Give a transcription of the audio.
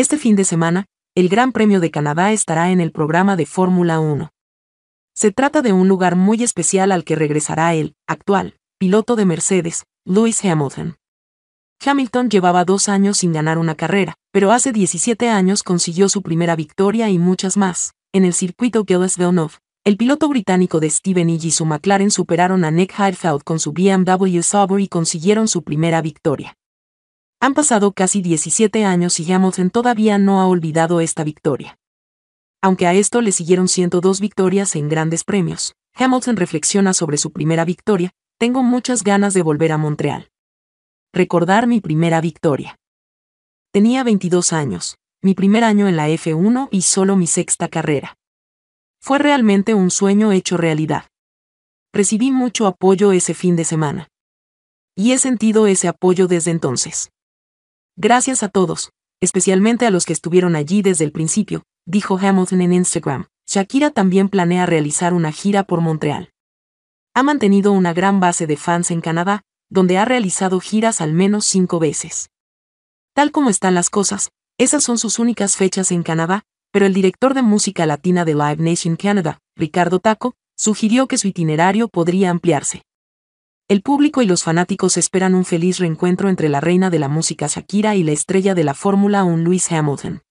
Este fin de semana, el Gran Premio de Canadá estará en el programa de Fórmula 1. Se trata de un lugar muy especial al que regresará el actual piloto de Mercedes, Lewis Hamilton. Hamilton llevaba dos años sin ganar una carrera, pero hace 17 años consiguió su primera victoria y muchas más, en el circuito Gilles Villeneuve. El piloto británico de Steven y su McLaren superaron a Nick Heidfeld con su BMW Sauber y consiguieron su primera victoria. Han pasado casi 17 años y Hamilton todavía no ha olvidado esta victoria. Aunque a esto le siguieron 102 victorias en grandes premios, Hamilton reflexiona sobre su primera victoria, tengo muchas ganas de volver a Montreal. Recordar mi primera victoria. Tenía 22 años, mi primer año en la F1 y solo mi sexta carrera. Fue realmente un sueño hecho realidad. Recibí mucho apoyo ese fin de semana. Y he sentido ese apoyo desde entonces. Gracias a todos, especialmente a los que estuvieron allí desde el principio, dijo Hamilton en Instagram. Shakira también planea realizar una gira por Montreal. Ha mantenido una gran base de fans en Canadá, donde ha realizado giras al menos cinco veces. Tal como están las cosas, esas son sus únicas fechas en Canadá, pero el director de música latina de Live Nation Canada, Ricardo Taco, sugirió que su itinerario podría ampliarse. El público y los fanáticos esperan un feliz reencuentro entre la reina de la música Shakira y la estrella de la Fórmula 1 Lewis Hamilton.